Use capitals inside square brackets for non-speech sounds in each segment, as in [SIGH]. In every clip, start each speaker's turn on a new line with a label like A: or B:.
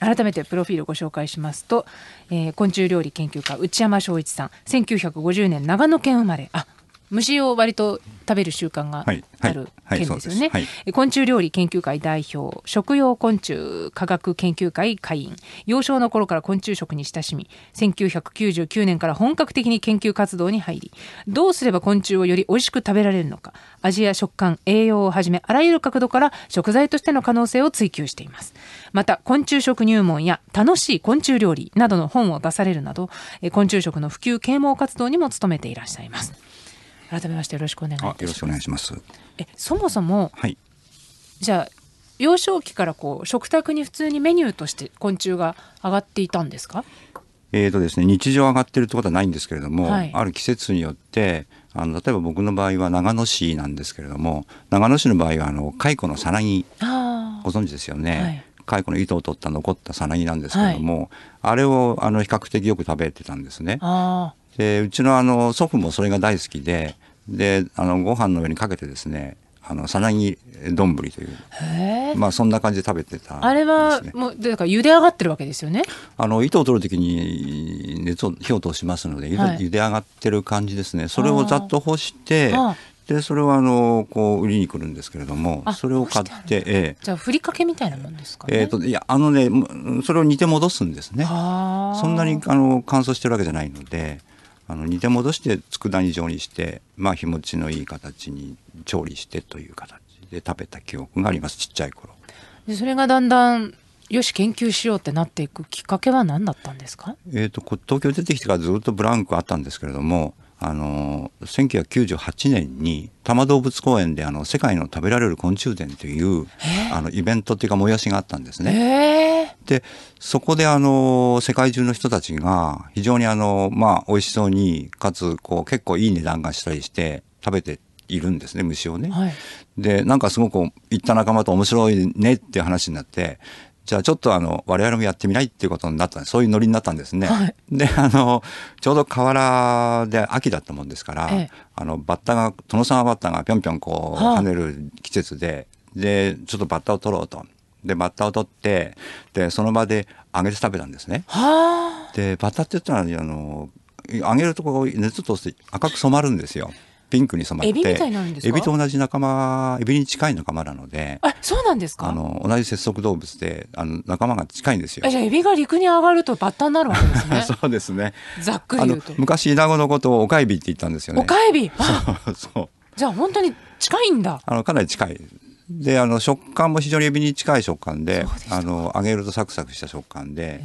A: 改めてプロフィールご紹介しますと、えー、昆虫料理研究家内山昭一さん1950年長野県生まれあ虫を割と食べる習慣が
B: ある県ですよね、
A: 昆虫料理研究会代表食用昆虫科学研究会会員幼少の頃から昆虫食に親しみ1999年から本格的に研究活動に入りどうすれば昆虫をより美味しく食べられるのか味や食感栄養をはじめあらゆる角度から食材としての可能性を追求していますまた昆虫食入門や楽しい昆虫料理などの本を出されるなど昆虫食の普及啓蒙活動にも努めていらっしゃいます改めましてよろしくお願いします
B: よろしくお願いします
A: えそもそも、はい、じゃあ幼少期からこう食卓に普通にメニューとして昆虫が上がっていたんですか
B: えーとですね、日常上がってるってことはないんですけれども、はい、ある季節によってあの例えば僕の場合は長野市なんですけれども長野市の場合はあの蚕のさなぎご存知ですよね、はい、蚕の糸を取った残ったさなぎなんですけれども、はい、あれをあの比較的よく食べてたんですね。でうちのあの祖父もそれが大好きでであのご飯の上にかけてですねあのさなぎ丼というまあそんな感じで食べてた、ね、
A: あれはもうだから茹で上がってるわけですよね
B: あの糸を取る時に熱を火を通しますので、はい、茹で上がってる感じですねそれをざっと干してでそれはあのこう売りに来るんですけれどもそれを買って
A: じゃあふりかけみたいなもんで
B: すか、ね、えっと、いやあのねそれを煮て戻すんですねそんなにあの乾燥してるわけじゃないのであの煮て戻して佃煮状にしてまあ日持ちのいい形に調理してという形で食べた記憶がありますちっちゃい頃
A: でそれがだんだんよし研究しようってなっていくきっかけは何だったんですか、
B: えと、と東京出てきてからずっとブランクあったんですけれどもあの1998年に多摩動物公園であの世界の食べられる昆虫展というあのイベントっていうかやしがあったんです
A: ね。
B: でそこであの世界中の人たちが非常にあのまあ美味しそうにかつこう結構いい値段がしたりして食べているんですね虫をね。はい、でなんかすごく行った仲間と面白いねっていう話になってじゃあちょっとあの我々もやってみないっていうことになったそういうノリになったんですね。はい、であのちょうど河原で秋だったもんですから、ええ、あのバッタが殿様バッタがぴょんぴょんこう跳ねる季節で、はでちょっとバッタを取ろうと。でバッタを取ってでその場で揚げて食べたんですね。でバッタって言ったらあの揚げるとこ熱通すと赤く染まるんですよ。ピンクに染まってエビと同じ仲間エビに近い仲間なのであ
A: そうなんですかあの
B: 同じ節足動物であの仲間が近いんですよじゃあ
A: エビが陸に上がるとバッタになるわけで
B: すね [LAUGHS] そうですねざっくり昔イナゴのことをオカエビって言ったんですよねオカエビそうそう
A: じゃあ本当に近いんだ
B: あのかなり近いであの食感も非常にエビに近い食感であの揚げるとサクサクした食感で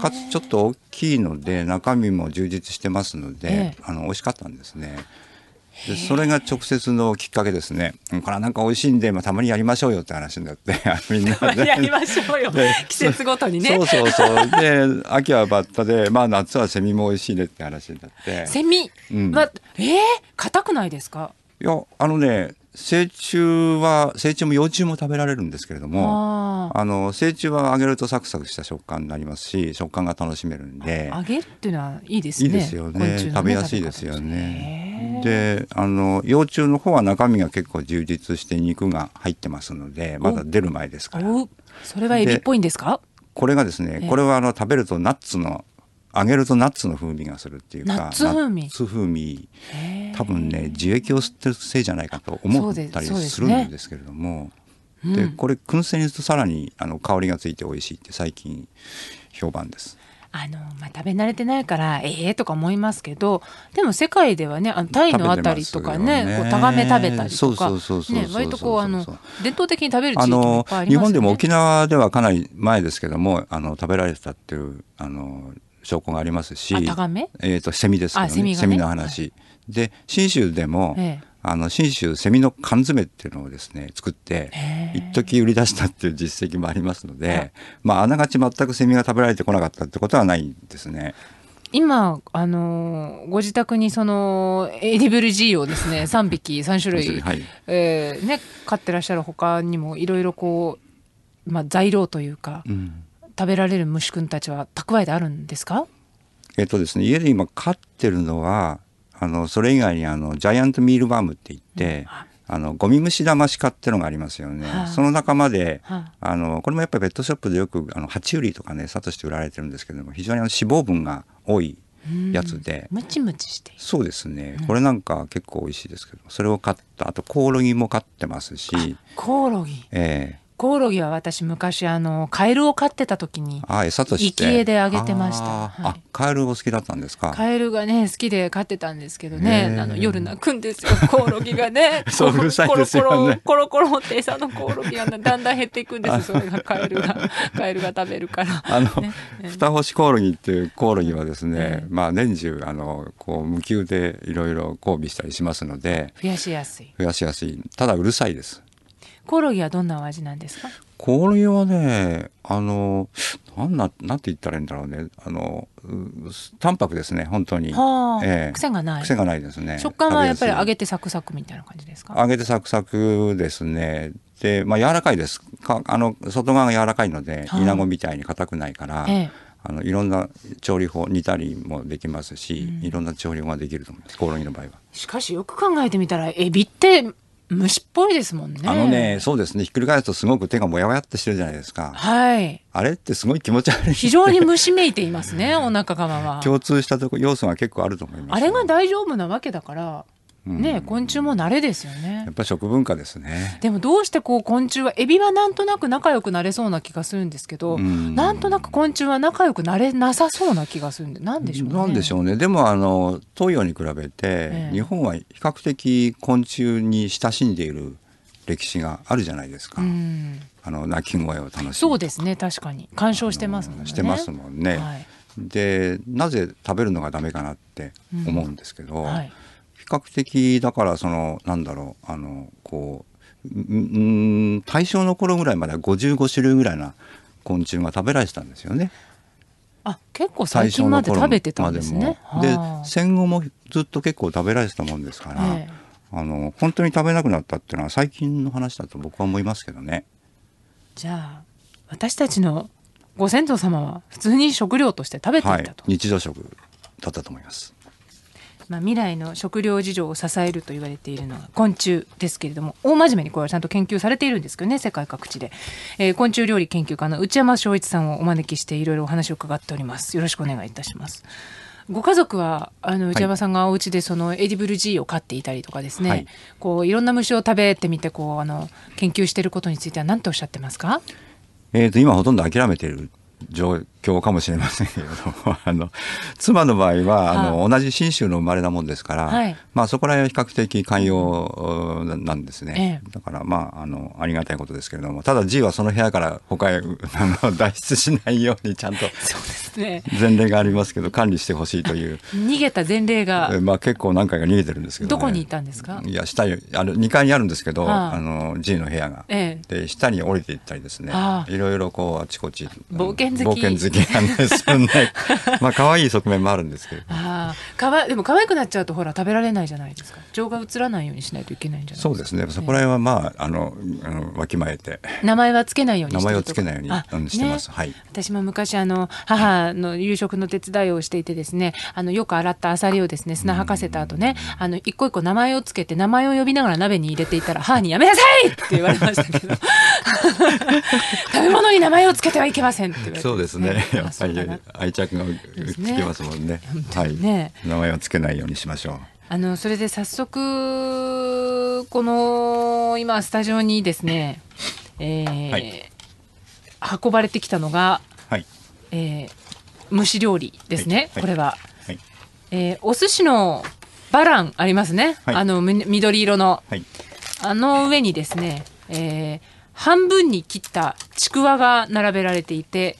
B: かつちょっと大きいので中身も充実してますので、あの美味しかったんですねでそれが直接のきっかけですねこれなんか美味しいんで、まあ、たまにやりましょうよって話になって [LAUGHS] みんなでやりま
A: しょうよ [LAUGHS] 季節ごとにねそうそうそう
B: で秋はバッタで、まあ、夏はセミも美味しいねって話になってセミ、うん、まあ、
A: えー、硬くないですか
B: いやあのね成虫は成虫も幼虫も食べられるんですけれどもあの成虫は揚げるとサクサクした食感になりますし食感が楽しめるんで揚
A: げっていうのはいいですねいいですよね、ね、食べやす
B: いですよねであの幼虫の方は中身が結構充実して肉が入ってますのでまだ出る前ですから
A: それはエビっぽいんです
B: かこれがですね、これはあの食べるとナッツの揚げるとナッツの風味がするっていうかナッツ風味多分ね樹液を吸ってるせいじゃないかと思ったりするんですけれどもで、ねうん、これ燻製にするとさらにあの香りがついて美味しいって最近評判です
A: あの、まあ、食べ慣れてないから、ええー、とか思いますけど、でも世界ではね、あのタイのあたりとかね、ねこうタガメ食べたりとか、ね、割とこう、あの、伝統的に食べる地域もいっぱいあります、ね、日本でも沖
B: 縄ではかなり前ですけども、あの、食べられてたっていう、あの、証拠がありますし、タガメえっ、ー、と、セミですけどね、セミねセミの話。はい、で、信州でも、ええあの信州セミの缶詰っていうのをですね作って一時売り出したっていう実績もありますので、まあ、あながち全くセミが食べられてこなかったってことはないんですね。
A: 今あのー、ご自宅にそのエディブル G をですね3 [LAUGHS] 匹3種類、はい、えー、ね、飼ってらっしゃるほかにもいろいろこう、まあ、材料というか、うん、食べられる虫くんたちは蓄えてあるんですか
B: えっとですね家で今飼ってるのはあのそれ以外にあのジャイアントミールバームって言って、うん、あのゴミ虫だましカってのがありますよね、その仲間で、あ、のこれもやっぱりペットショップでよくあのハチウリとかねサとして売られてるんですけども非常にあの脂肪分が多いやつで、ムチムチしてそうですね、これなんか結構美味しいですけどそれを買ったあとコオロギも飼ってますし
A: コオロギええーコオロギは私昔あのカエルを飼ってた時に
B: あ餌として生き餌であげてましたあ、はい、カエルを好きだったんですか
A: カエルがね好きで飼ってたんですけどねあの夜泣くんですよコオロギがね [LAUGHS] そううるさいですよ、ね、コロコロコロコロって餌のコオロギがだんだん減っていくんですそれがカエルが [LAUGHS] カエルが食べるから
B: あの、ね、二星コオロギっていうコオロギはですね、まあ年中あのこう無給でいろいろ交尾したりしますので
A: 増やしやすい
B: 増やしやすいただうるさいです
A: コオロギはどんなお味なんですか
B: コオロギはねあのなんななんて言ったらいいんだろうねあの淡白ですね本当に、はあええ、癖がない癖がないですね食感はやっぱり揚
A: げてサクサクみたいな感じですか揚
B: げてサクサクですねでまあ柔らかいですかあの外側が柔らかいので、はあ、イナゴみたいに硬くないから、ええ、あのいろんな調理法煮たりもできますし、うん、いろんな調理法ができると思いますコオロギの場合は。
A: しかしよく考えてみたらエビって虫っぽいですもんね。あのね、
B: そうですね。ひっくり返すとすごく手がもやもやってしてるじゃないですか。
A: はい。
B: あれってすごい気持ち悪い。非常に
A: 虫めいていますね、お腹側は。[LAUGHS] 共
B: 通したとこ要素が結構あると思います、ね、あれが
A: 大丈夫なわけだから。ね、昆虫も慣れですよね。
B: やっぱ食文化ですね。
A: でもどうしてこう昆虫は、エビはなんとなく仲良くなれそうな気がするんですけど、なんとなく昆虫は仲良くなれなさそうな気がするんで、なんでしょうね。なんで
B: しょうね。でもあの、東洋に比べて、日本は比較的昆虫に親しんでいる歴史があるじゃないですか。
A: あ
B: の、鳴き声を楽しむ。そ
A: うですね、確かに。鑑賞してますもんね。してますもんね。はい、
B: で、なぜ食べるのがダメかなって思うんですけど、うんはい比較的だからそのなんだろうあのこううん大正の頃ぐらいまでは55種類ぐらいな昆虫が食べられてたんですよね。
A: あ結構最近まで食べてたんですね。で
B: 戦後もずっと結構食べられてたもんですから、ええ、あの本当に食べなくなったっていうのは最近の話だと僕は思いますけどね。
A: じゃあ私たちのご先祖様は普通に食料として食べていたと、はい、
B: 日常食だったと思います。
A: まあ、未来の食料事情を支えると言われているのが昆虫ですけれども大真面目にこれはちゃんと研究されているんですけどね世界各地で、えー、昆虫料理研究家の内山昭一さんをお招きしていろいろお話を伺っておりますよろしくお願いいたしますご家族はあの内山さんがお家でそのエディブル G を飼っていたりとかですね、はい、こういろんな虫を食べてみてこうあの研究していることについては何とおっしゃってますか、
B: えと、と今ほとんど諦めている状境かもしれませんけれども [LAUGHS] あの妻の場合はあの同じ信州の生まれなもんですから、はい、まあ、そこら辺は比較的寛容なんですね、ええ、だからまああのありがたいことですけれどもただ G はその部屋から他へ [LAUGHS] あの脱出しないようにちゃんと [LAUGHS] そうです、ね、前例がありますけど管理してほしいという
A: 逃げた前例が、
B: まあ、結構何回か逃げてるんですけど、ね、ど
A: こにいたんですかい
B: や下にあの2階にあるんですけど、はあ、あの G の部屋が、ええ、で下に降りていったりですね、はあ、いろいろこうあちこち
A: 冒険冒険好きけなんですよ
B: ね [LAUGHS] まあ可愛い側面もあるんですけど
A: あかわでも可愛くなっちゃうとほら食べられないじゃないですか情が映らないよう
B: にしないといけないんじゃないですかそうですねそこら辺はまああのあのわきまえて
A: 名前はつけないように名前をつけないようにあしてます、はい私も昔あの母の夕食の手伝いをしていてですねあのよく洗ったアサリをですね砂吐かせた後ねあの一個一個名前をつけて名前を呼びながら鍋に入れていたら母にやめなさ
B: いって言われましたけど [LAUGHS] 食
A: べ物に名前をつけてはいけませ
B: んって言て、ね、そうですねやっぱり愛着がつきますもんね。はい、ね、名前はつけないようにしましょう。
A: あのそれで早速この今スタジオにですね、えー、はい、運ばれてきたのが、はい、えー、蒸し料理ですね。はい、これは、はい、えー、お寿司のバランありますね。あの緑色の、あの上にですね、えー、半分に切ったちくわが並べられていて、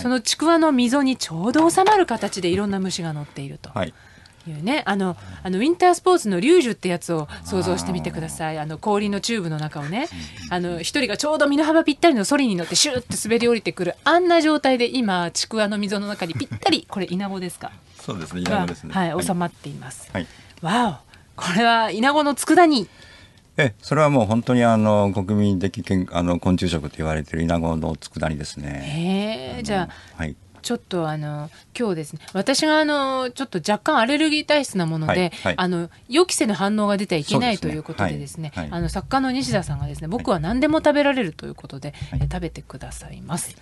A: そのちくわの溝にちょうど収まる形でいろんな虫が乗っていると。はいうね、あのあのウィンタースポーツのリュージュってやつを想像してみてくださいあの氷のチューブの中をねあの一人がちょうど身の幅ぴったりのソリに乗ってシューって滑り降りてくるあんな状態で今ちくわの溝の中にぴったりこれナゴですか
B: そうですね稲ですねはい、収
A: まっています、はい、わおこれはナゴの佃煮
B: えそれはもう本当にあの国民的けんあの昆虫食と言われているイナゴの佃煮です
A: ね。へえじゃあ、はい、ちょっとあの今日ですね私があのちょっと若干アレルギー体質なもので、はいはい、あの予期せぬ反応が出てはいけない、ね、ということでですね、はい、あの作家の西田さんがですね僕は何でも食べられるということで、え食べてくださいます、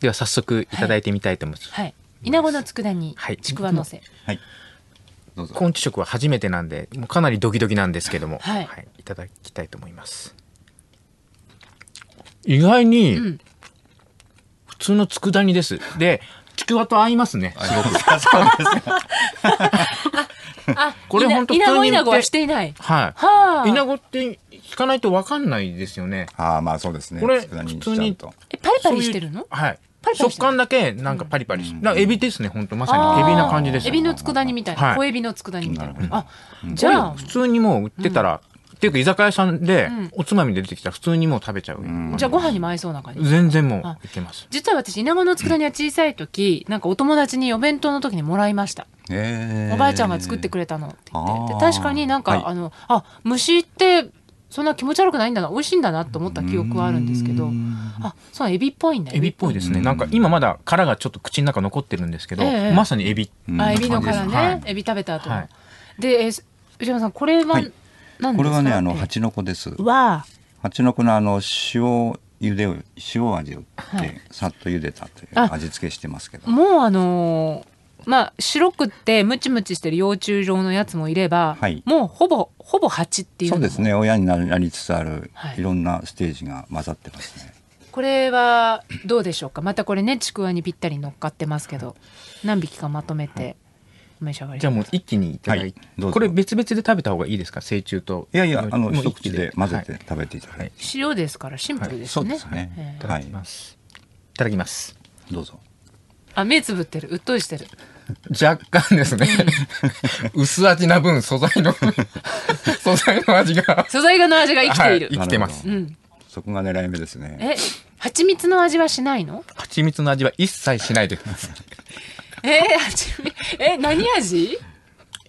C: では早速いただいてみたいと思います、
A: はい、イナゴの佃煮、ちくわのせ、
C: はい昆虫食は初めてなんでかなりドキドキなんですけども、はい、はい、いただきたいと思います意外に、普通の佃煮ですでちくわと合いますねすごく
A: これ本当普通に稲子はしていない
C: はいはナゴって引かないとわかんないですよねああまあそうですねこれ普通にパリパリしてるのはいパリパリ食感だけなんかパリパリして、うん、エビですね本当まさにエビな感じですエビ
A: の佃煮みたいな、はい、小エビの佃煮みたいな、あ
C: じゃあ普通にもう売ってたら、っていうか居酒屋さんでおつまみで出てきたら普通にもう食べちゃう、うん、じゃあご
A: 飯にも合いそうな感じ全然もういけます実は私稲子の佃煮は小さい時、なんかお友達にお弁当の時にもらいました、
B: えー、おばあちゃんが作
A: ってくれたのって
B: 言って確かになんか、はい、あの
A: あ虫ってそんな気持ち悪くないんだな美味しいんだなと思った記憶はあるんですけどあそうエビっぽいんだエビっぽいですねなんか
C: 今まだ殻がちょっと口の中残ってるんですけど、えー、まさにエビあエビの殻ね、はい、
A: エビ食べた後、はい、で内山さんこれは、はい、これは
B: ねあの蜂の子ですわ蜂の子のあの塩茹でを塩味をって、さっと茹でたという味付けしてますけど
A: もうあのーまあ、白くってムチムチしてる幼虫状のやつもいれば、はい、もうほぼほぼ蜂っていうそうです
B: ね親になりつつある、い、ろんなステージが混ざってますね。
A: これはどうでしょうかまたこれねちくわにぴったり乗っかってますけど何匹かまとめて。じゃあもう一
B: 気
C: にいただいて、はい、これ別々で食べた方がいいですか成虫といやいやあの一口で混ぜて食べていただいて、はい、
A: 塩ですからシンプルですね、はい、そうですね、えー、い
C: ただきます、い、ただきますどうぞ
A: あ目つぶってるうっとりしてる
C: 若干ですね薄味な分素材の [LAUGHS] 素材の味が
A: 素材の味が生きている、はい、生きてます、うん、
C: そこが狙い目ですね
A: え蜂蜜の味はしないの
C: 蜂蜜の味は一切しないでください
A: えー、蜂蜜え何味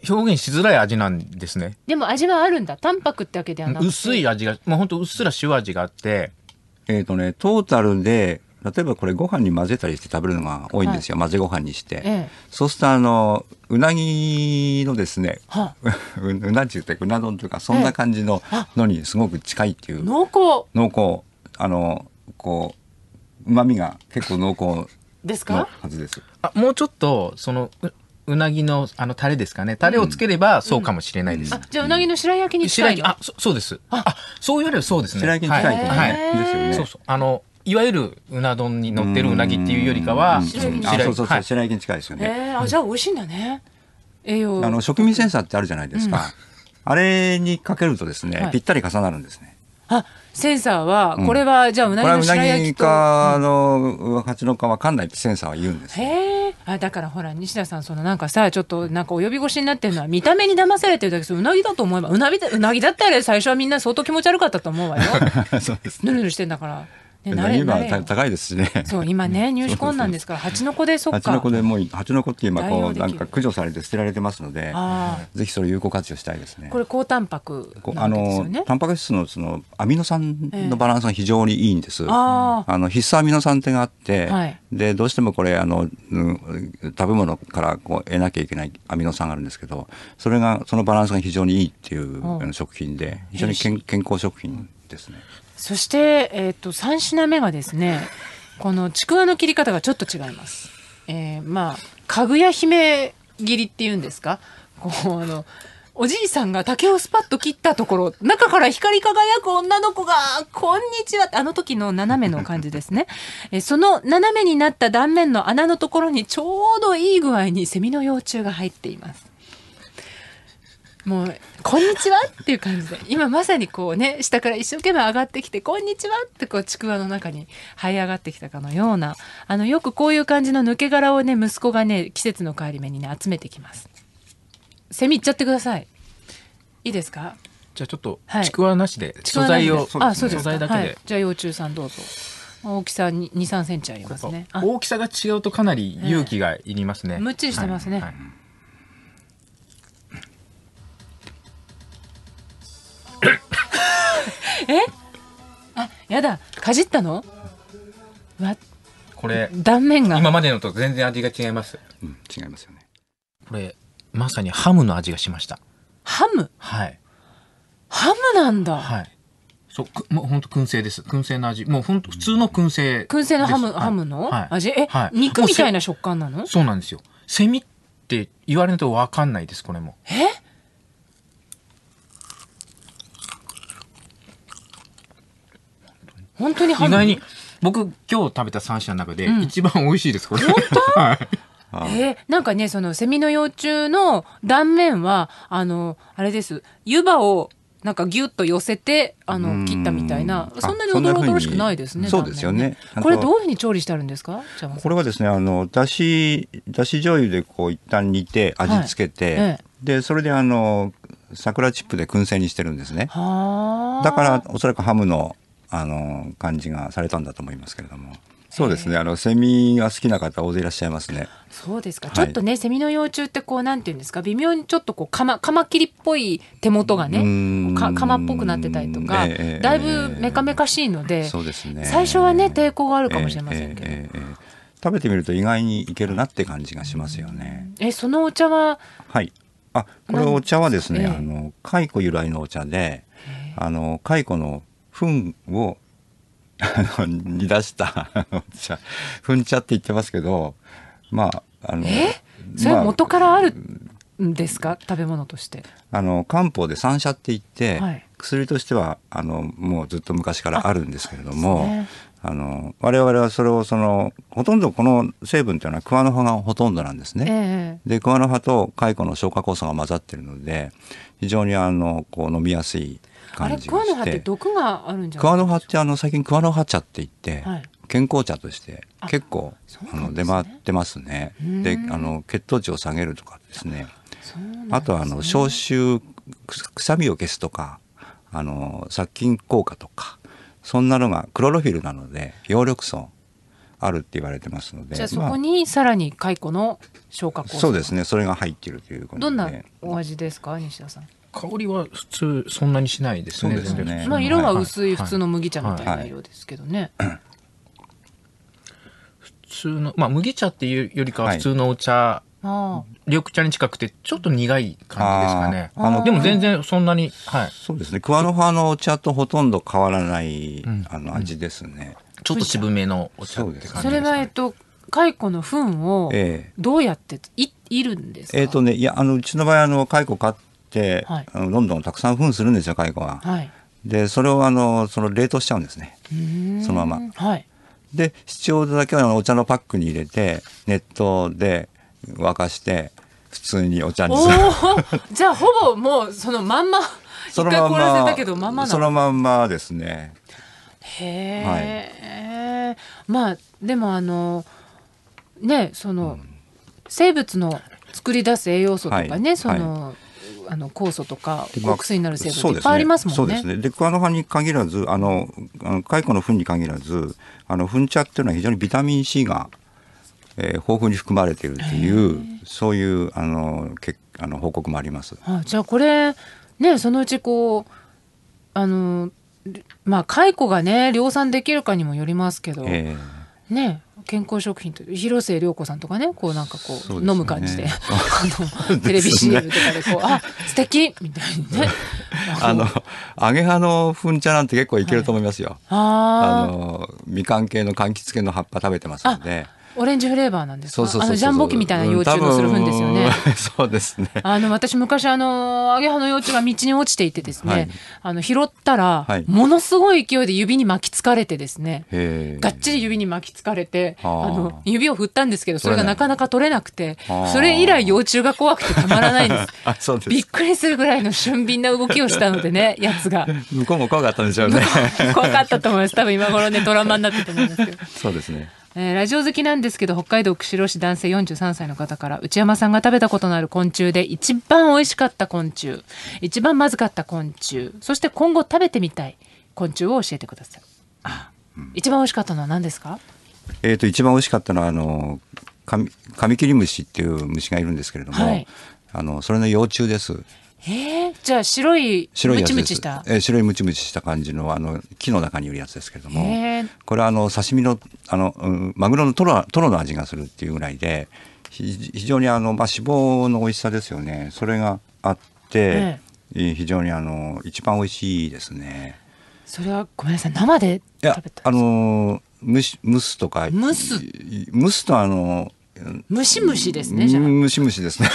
C: 表現しづらい味なんですね
A: でも味はあるんだ淡白ってわけではなく薄
C: い味がもう本
B: 当うっすら塩味があってえっ、ー、とねトータルで例えばこれご飯に混ぜたりして食べるのが多いんですよ、はい、混ぜご飯にして、ええ、そうするとあのうなぎのですね、[LAUGHS] うあ、うなゅってうな丼というかそんな感じののにすごく近いっていう、え、濃厚濃厚あのこううまみが結構濃厚ですかはずです
C: あもうちょっとそのうなぎのあのタレですかねタレをつければそうかもしれないです、うんうん、
A: じゃあうなぎの白焼きに近いのあ
C: そそうですあそう言われるそうですね白焼きに近いと思、はい、ですよねそうそうあのいわゆるうな丼に乗ってるうなぎっていう
B: よりかは、白い白雪に近いですよね。え
A: ー、あじゃあ美味しいんだね。栄養。あの
B: 食味センサーってあるじゃないですか。うん、あれにかけるとですね、はい、ぴったり重なるんですね。
A: あ、センサーは、これは、じゃあうなぎの白焼きと。うぎか、
B: あの、蜂のかわかんないってセンサーは言うんで
A: す、へへあだからほら西田さんそのなんかさちょっとなんか及び腰になってるのは見た目に騙されてるだけですうなぎだと思えばうなぎだうなぎだったら最初はみんな相当気持ち悪かったと思うわよそうです、ね、ぬるぬるしてんだからね、何
B: 高いですしね。そ
A: う今ね [LAUGHS] 入手困難ですから蜂の子でそっか。蜂の子
B: でもう蜂の子って今こうなんか駆除されて捨てられてますので、ぜひそれ有効活用したいですね。
A: これ高タンパク、
B: ね、あのタンパク質のそのアミノ酸のバランスが非常にいいんです。えー、ああの必須アミノ酸ってがあって、はい、でどうしてもこれあの、うん、食べ物からこう得なきゃいけないアミノ酸があるんですけど、それがそのバランスが非常にいいっていう食品で非常に健健康食品。ですね。
A: そして、えーと、3品目がですねこのちくわの切り方がちょっと違います。えー、まあかぐや姫切りっていうんですかこうあのおじいさんが竹をスパッと切ったところ、中から光り輝く女の子が、こんにちはってあの時の斜めの感じですね。えその斜めになった断面の穴のところにちょうどいい具合にセミの幼虫が入っています。もう「こんにちは」っていう感じで今まさにこうね下から一生懸命上がってきて「こんにちは」ってこうちくわの中に這い上がってきたかのようなあのよくこういう感じの抜け殻をね息子がね季節の変わり目にね集めてきます。セミいっちゃってください。いいですか
C: じゃあちょっと、ちくわなしで素材を、あそうです、素材だけで、はい、
A: じゃあ幼虫さんどうぞ。大きさに二三センチありますね。大
C: きさが違うとかなり勇気がいりますね。むっちりしてますね。はい
A: えあやだかじったのわこれ断面が
C: 今までのと全然味が違いますうん違いますよねこれまさにハムの味がしました
A: ハムはいハムなんだはいそ
C: うもう本当燻製です燻製の味もう本当普通の燻製燻製のハム、はい、ハム
A: の味、はい、え、はい、肉みたいな食感なのそうな
C: んですよセミって言われると分かんないですこれも
A: え本当に意外
C: に、僕今日食べた3品の中で、一番美味しいです、これ。本当 [LAUGHS] はい。
A: えー、なんかね、その、セミの幼虫の断面は、あの、あれです。湯葉を、なんかギュッと寄せて、あの、切っ
B: たみたいな、そんなに驚々しくないですね。そうですよね。これどう
A: いうふうに調理してあるんですかこ
B: れはですね、あの、だし、だし醤油でこう、一旦煮て、味付けて、はいで、それであの、桜チップで燻製にしてるんですね。だから、おそらくハムのあの感じがされたんだと思いますけれども。そうですね。あのセミが好きな方大勢いらっしゃいますね。
A: そうですか。ちょっとね、はい、セミの幼虫ってこうなんていうんですか、微妙にちょっとこうカマカマキリっぽい手元がね、かカマっぽくなってたりとか、えー、だいぶメカメカしいので、そ
B: うですね。最
A: 初はね抵抗があるかもしれ
B: ませんけど。えーえー、食べてみると意外にいけるなって感じがしますよね。
A: え、そのお茶は、
B: はい。あ、これお茶はですね、あの蚕由来のお茶で、あの蚕の糞を煮出した [LAUGHS] 糞茶って言ってますけどまああのそれ元
A: からあるんですか、食べ物として
B: あの漢方で三茶って言って、はい、薬としてはあのもうずっと昔からあるんですけれどもあ、ね、の我々はそれをそのほとんどこの成分というのは桑の葉がほとんどなんですね。えー、で桑の葉と蚕の消化酵素が混ざってるので非常にあのこう飲みやすい。あれ
A: 桑の葉って毒が
B: あるんじゃ桑の葉ってあの最近桑の葉茶って言って、はい、健康茶として結構あ、ね、の出回ってますね。であの血糖値を下げるとかですね。ねあとあの消臭臭みを消すとかあの殺菌効果とかそんなのがクロロフィルなので葉緑素あるって言われてますのでじゃあそこ
A: にさらに蚕の消化酵素、まあ、そ
B: うですねそれが入っているということで
A: どんなお味ですか西田さん香りは
B: 普通そんなにしないですね。そうですね。まあ色は薄
A: い普通の麦茶みたいな色ですけどね。
C: 普通の、まあ麦茶っていうよりかは普通のお茶、はい、緑茶に近くてちょっと苦い感じです
B: かね。あのでも全
C: 然そんなに、はい。そう
B: ですね。桑の葉のお茶とほとんど変わらない、あの味ですね、ちょっと渋めのお茶って感じですね。それ
A: はえっと蚕の糞をどうやってい、えいるんで
B: すえっ、とねいやあのうちの場合あの蚕飼っ、はい、どんどんたくさん糞するんですよカイは。はい、でそれをあのその冷凍しちゃうんですねそのまま。はい、で必要だけはお茶のパックに入れて熱湯で沸かして普通にお茶にする。[LAUGHS]
A: じゃあほぼもうそのまんま一
B: 回らそのまんま、ま、そのまんまですね。
A: へえ、はい、まあでもあのねその、うん、生物の作り出す栄養素とかね、はい、その、はい、あの酵素とか薬になる成分いっぱいありますもんね。そうですね。
B: で、ね、クアノフに限らず、あの、蚕の糞に限らず、あの、粉茶っていうのは非常にビタミン C が、えー、豊富に含まれているという、そういう、あの、けあの報告もあります。
A: あじゃあこれ、ね、そのうちこう、あの、まあ、解雇がね、量産できるかにもよりますけど、えー、ね、健康食品という広末涼子さんとかねこうなんかこう、ね、飲む感じで [LAUGHS] あ
B: のテレビ CM とかでこう
A: あ素敵みたいにね
B: [LAUGHS] あの揚げ派のふ粉茶なんて結構いけると思いますよ、はい、
A: あ
B: のみかん系の柑橘系の葉っぱ食べてますんで。
A: オレンジフレーバーなんで
B: すかあのジャンボ機みたいな幼虫のする糞ですよね、[LAUGHS] そうですね
A: あの私昔あのアゲハの幼虫が道に落ちていてですね、はい、あの拾ったら、はい、ものすごい勢いで指に巻きつかれてですねがっちり指に巻きつかれてあの指を振ったんですけどそれがなかなか取れなくてそれ以来幼虫が怖くてたまらないんです
B: [LAUGHS] あそうですびっ
A: くりするぐらいの俊敏な動きをしたのでね [LAUGHS] やつが
B: 向こうも怖かったんでしょうね怖かっ
A: たと思います多分今頃ねドラマになってると思いんです
B: けどそうですね
A: えー、ラジオ好きなんですけど、北海道釧路市男性43歳の方から、内山さんが食べたことのある昆虫で、一番美味しかった昆虫、一番まずかった昆虫、そして今後食べてみたい昆虫を教えてください。あ一番美味しかったのは何ですか
B: えっ、ー、と、一番美味しかったのは、あの、カミカミキリムシっていう虫がいるんですけれども、はい、あのそれの幼虫です。
A: えー、じゃあ白い白いムチムチした、
B: えー、白いムチムチした感じのあの木の中にいるやつですけれども、えー、これはあの刺身のあの、うん、マグロのトロトロの味がするっていうぐらいで非常にあの、まあ、脂肪の美味しさですよねそれがあって、えー、非常にあの一番美味しいですね。
A: それはごめんなさい生で
B: 食べたあの蒸し蒸すとか蒸す蒸すとあの
A: ムシムシですね、
B: ムシムシですね。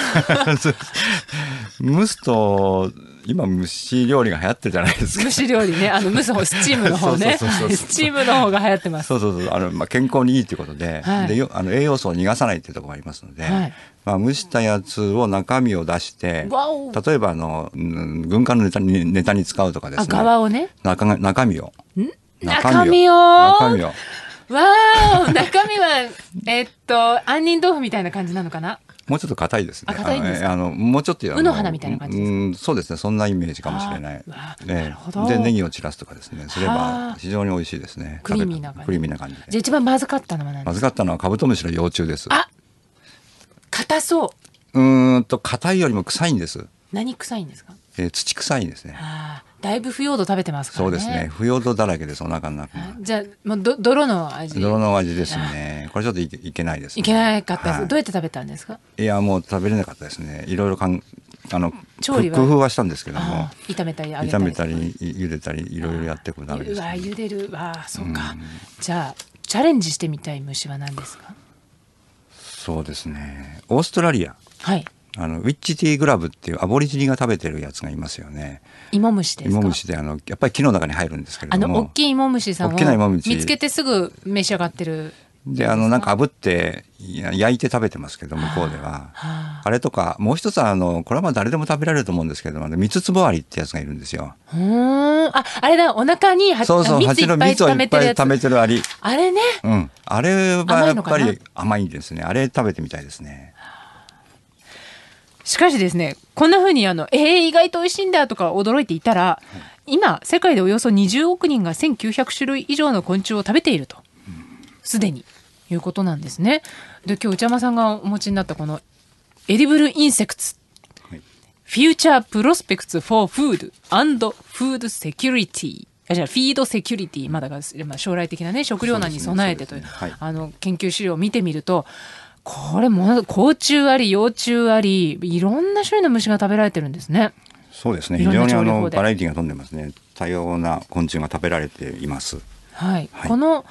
B: 蒸 [LAUGHS] すと、今蒸し料理が流行ってるじゃないですか。
A: 蒸し料理ね。あの、蒸す方、スチームの方ね。スチームの方が流行ってます。
B: そうそうそう。あの、まあ、健康にいいということで、はい、であの栄養素を逃がさないっていうところがありますので、はい、まあ、蒸したやつを中身を出して、例えば、あの、軍艦のネタに、ネタに使うとかですね。あ、皮をね。中、中身を。中身を中身を
A: わー中身は、えっと、杏仁豆腐みたいな感じなのかな
B: もうちょっと硬いですね。硬いですあの、もうちょっとうの花みたいな感じうん、そうですね。そんなイメージかもしれない。ね、で、ネギを散らすとかですね、すれば非常に美味しいですね。クリーミーな感じ。クリーミーな感じ。
A: じゃ一番まずかったのは
B: まずかったのはカブトムシの幼虫です。あ、
A: 硬そ
B: う。うんと硬いよりも臭いんです。
A: 何臭いんですか。
B: えー、土臭いんですね。あ
A: だいぶ腐葉土食べてますからね。そうですね。
B: 腐葉土だらけです、お腹の中
A: じゃあ、もうど、泥の味
B: 泥の味ですね。これちょっといけないです、ね、いけ
A: なかったです、はい、どうやって食べたんですか
B: いや、もう食べれなかったですね。いろいろかん、あの、調理工夫はしたんですけども。
A: 炒めたり炒めた
B: り、茹でたり、いろいろやっていくダメです、
A: ね。うわ、茹でる。わあ、そうか。うん、じゃあ、チャレンジしてみたい虫は何ですか
B: そうですね。オーストラリア。はい。あのウィッチティーグラブっていうアボリジニが食べてるやつがいますよね。イモムシですか。イモムシであのやっぱり木の中に入るんですけれども。あの大き
A: いイモムシさんを見つけてすぐ召し上がってる。
B: であのなんか炙って焼いて食べてますけど向こうでは、はあ、あれとかもう一つあのこれはまあ誰でも食べられると思うんですけど三つつぼアリってやつがいるんですよ。
A: ああれだお腹にそうそう蜂の蜜をいっぱい溜めてるアリ。あれね。
B: うんあれはやっぱり甘いんですねあれ食べてみたいですね。
A: しかしですねこんなふうにあのえー、意外と美味しいんだとか驚いていたら、今世界でおよそ20億人が1900種類以上の昆虫を食べているとすでにいうことなんですね。で今日内山さんがお持ちになったこのエディブルインセクツフューチャープロスペクツフォーフードアンドフードセキュリティあじゃあフィードセキュリティまだが、まあ、将来的なね食糧難に備えてという、ねねはい、あの研究資料を見てみるとこれも、甲虫あり、幼虫あり、いろんな種類の虫が食べられてるんですね。
B: そうですね。非常にあのバラエティが飛んでますね。多様な昆虫が食べられています。
A: はい、はい、この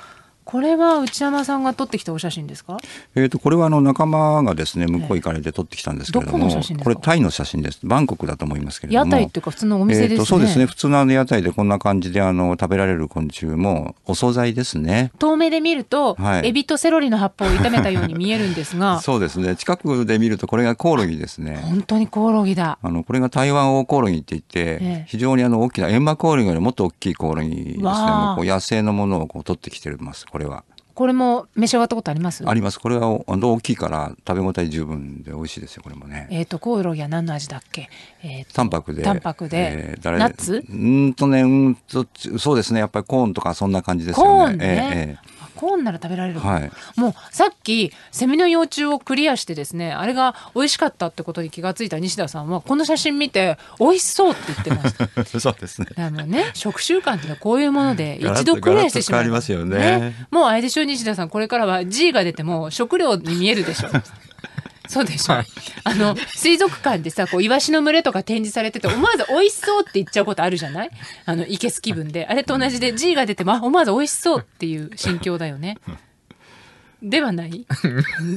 A: これは内山さんが撮ってきたお写真ですか？
B: えっ、ー、とこれはあの仲間がですね向こう行かれて撮ってきたんですけれども、これタイの写真です。バンコクだと思いますけれども、屋台って
A: いうか普通のお店ですね。えー、そうですね。
B: 普通の屋台でこんな感じであの食べられる昆虫もお惣菜ですね。
A: 遠目で見ると、はい、エビとセロリの葉っぱを炒めたように見えるんですが、[LAUGHS]
B: そうですね。近くで見るとこれがコオロギですね。本
A: 当にコオロギだ。あ
B: のこれが台湾オオコオロギって言って、えー、非常にあの大きなエンマコオロギよりもっと大きいコオロギですね。こう野生のものをこう取ってきてます。これは。
A: これも召し上がったことありますありま
B: すこれは大きいから食べ応え十分で美味しいですよこれもね
A: えっ、ー、とコオロギは何の味だっけ、えー、
B: タンパクでタンパクで、えー、ナッツうんとねうんとそうですねやっぱりコーンとかそんな感じですよねコーンね、えーえー
A: コーンなら食べられる、はい、もうさっきセミの幼虫をクリアしてですねあれが美味しかったってことに気がついた西田さんはこの写真見て美味しそうって言っ
B: てました [LAUGHS] そうですね
A: だからね食習慣っていうのはこういうもので一度クリアしてしまいま
B: すよね、
A: もうあれでしょ西田さんこれからは G が出ても食料に見えるでしょうそうでしょ、はい、あの水族館でさこうイワシの群れとか展示されてて思わず「美味しそう」って言っちゃうことあるじゃないあのいけす気分であれと同じで G が出て、ま、思わず「美味しそう」っていう心境だよねではない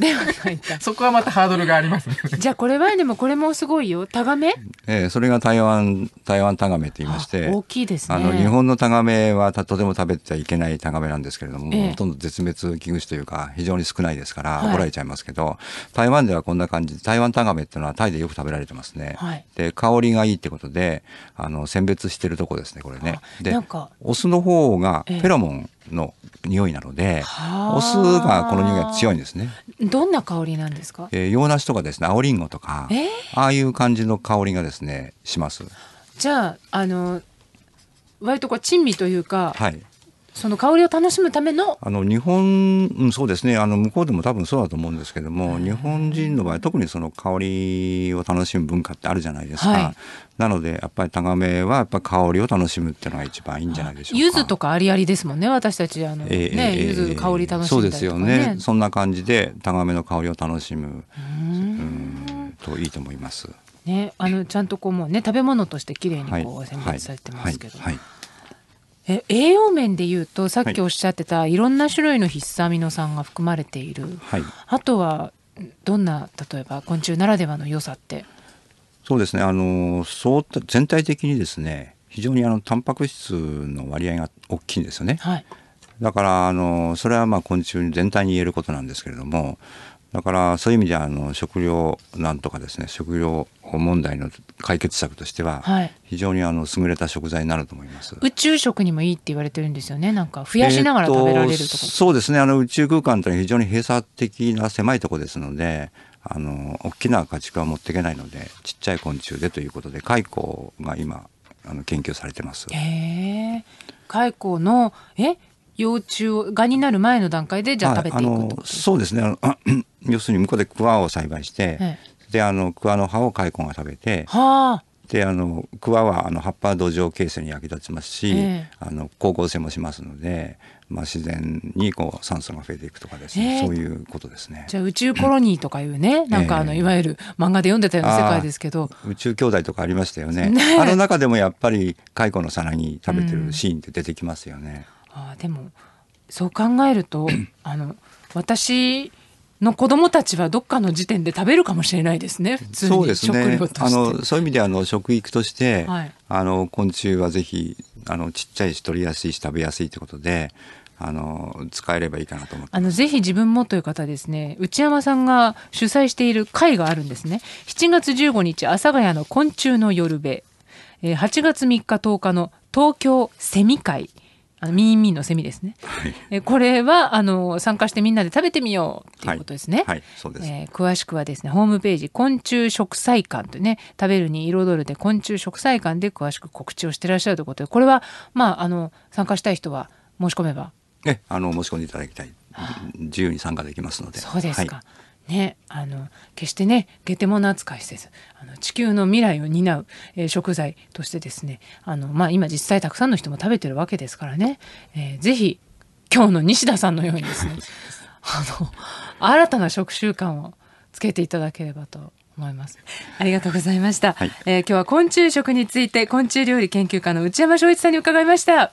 C: ではないか。そこはまたハードルがありますね。
A: じゃあこれはでもこれもすごいよ。タガメ
B: ええー、それが台湾、台湾タガメって言いまして。大きいです、ね、あの、日本のタガメはとても食べてはいけないタガメなんですけれども、えー、ほとんど絶滅危惧種というか、非常に少ないですから、怒られちゃいますけど、はい、台湾ではこんな感じ台湾タガメっていうのはタイでよく食べられてますね。はい、で、香りがいいってことで、あの、選別してるとこですね、これね。で、オスの方がフェロモンの匂いなので、えー、オスがこの匂いが強いんですね
A: どんな香りなんですか、
B: えー、洋梨とかですね青りんごとか、えー、ああいう感じの香りがですねします
A: じゃああの割とこう珍味というか、はい、その香りを楽しむための
B: あの日本、うん、そうですねあの向こうでも多分そうだと思うんですけども日本人の場合特にその香りを楽しむ文化ってあるじゃないですか、はい、なのでやっぱりタガメはやっぱ香りを楽しむっていうのが一番いいんじゃないでし
A: ょうか柚子とかありありですもんね私たちあの、えー、ね柚子、香り楽しむ、そうですよね
B: そんな感じでタガメの香りを楽しむうんといいと思います。
A: ね、あのちゃんとこうもうね食べ物としてきれいにこう選別されてます
B: けど、はいはいはい
A: え栄養面でいうとさっきおっしゃってた、はい、いろんな種類の必須アミノ酸が含まれている、はい、あとはどんな例えば昆虫ならではの良さって
B: そうですねあのそう全体的にですね非常にあのタンパク質の割合が大きいんですよね、はい、だからあのそれはまあ昆虫全体に言えることなんですけれどもだからそういう意味であの食料なんとかですね食料問題の解決策としては非常にあの優れた食材になると思います、は
A: い、宇宙食にもいいって言われてるんですよねなんか増やしながら食べられるとか、え
B: そうですねあの宇宙空間というのは非常に閉鎖的な狭いとこですのであの大きな家畜は持っていけないのでちっちゃい昆虫でということで蚕が今あの研究されてます。
A: 蚕のえ幼虫をがになる前の段階でじゃあ食べてい
B: くてことそうですね [CLEARS THROAT] 要するに向こうでクワを栽培して、ええ、であのクワの葉を蚕が食べて、はあ、であのクワはあの葉っぱは土壌形成に役立ちますし、え、あの光合成もしますので、まあ、自然にこう酸素が増えていくとかですね、そういうことですね。じ
A: ゃあ宇宙コロニーとかいうね [CLEARS THROAT] なんかあのいわゆる漫画で読んでたような世界ですけど
B: 宇宙兄弟とかありましたよね、ね、あの中でもやっぱり蚕のさなぎ食べてるシーンって出てきますよね。
A: うんあでもそう考えると [CLEARS THROAT] あの私の子供たちはどっかの時点で食べるかもしれないですね。普通そうですね。
B: あのそういう意味であの食育として、はい、あの昆虫はぜひあのちっちゃいし取りやすいし食べやすいということで。あの使えればいいかなと思っ
A: てあのぜひ自分もという方ですね内山さんが主催している会があるんですね7月15日阿佐ヶ谷の昆虫の夜べ8月3日10日の東京セミ会あのミーミーのセミですね、はい、えこれはあの参加してみんなで食べてみようっいうことですね、はい、そうです、え詳しくはですねホームページ「昆虫食菜館」とね食べるに彩るで昆虫食菜館で詳しく告知をしてらっしゃるということでこれはまああの参加したい人は申し込めば
B: えあの申し込んでいただきたい自由に参加できますのでそうですか、はい
A: ね、あの決してねゲテモノ扱いせずあの地球の未来を担う、えー、食材としてですねあの、まあ、今実際たくさんの人も食べてるわけですからね、えー、ぜひ今日の西田さんのようにですね [LAUGHS] あの新たな食習慣をつけていただければと思います。ありがとうございました。はい、えー、今日は昆虫食について昆虫料理研究家の内山昭一さんに伺いました。